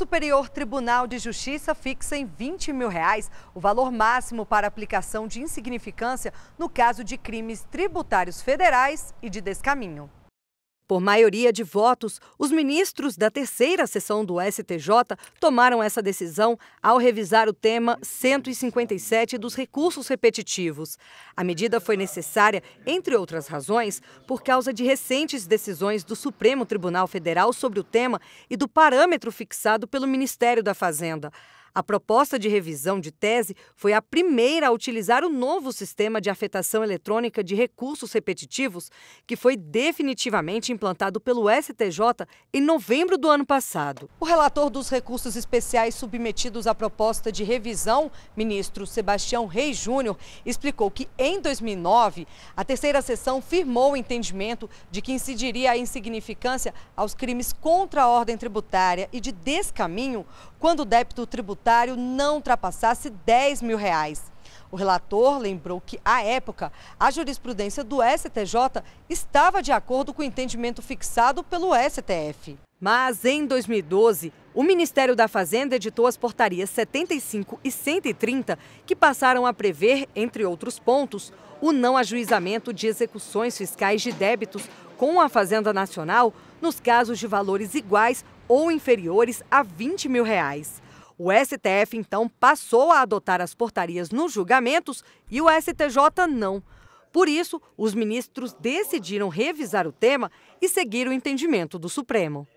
Superior Tribunal de Justiça fixa em 20 mil reais o valor máximo para aplicação de insignificância no caso de crimes tributários federais e de descaminho. Por maioria de votos, os ministros da terceira sessão do STJ tomaram essa decisão ao revisar o tema 157 dos recursos repetitivos. A medida foi necessária, entre outras razões, por causa de recentes decisões do Supremo Tribunal Federal sobre o tema e do parâmetro fixado pelo Ministério da Fazenda. A proposta de revisão de tese foi a primeira a utilizar o novo sistema de afetação eletrônica de recursos repetitivos, que foi definitivamente implantado pelo STJ em novembro do ano passado. O relator dos recursos especiais submetidos à proposta de revisão, ministro Sebastião Reis Júnior, explicou que em 2009, a terceira sessão firmou o entendimento de que incidiria a insignificância aos crimes contra a ordem tributária e de descaminho quando o débito tributário tributário não ultrapassasse 10 mil reais. O relator lembrou que, à época, a jurisprudência do STJ estava de acordo com o entendimento fixado pelo STF. Mas, em 2012, o Ministério da Fazenda editou as portarias 75 e 130, que passaram a prever, entre outros pontos, o não ajuizamento de execuções fiscais de débitos com a Fazenda Nacional nos casos de valores iguais ou inferiores a 20 mil reais. O STF, então, passou a adotar as portarias nos julgamentos e o STJ não. Por isso, os ministros decidiram revisar o tema e seguir o entendimento do Supremo.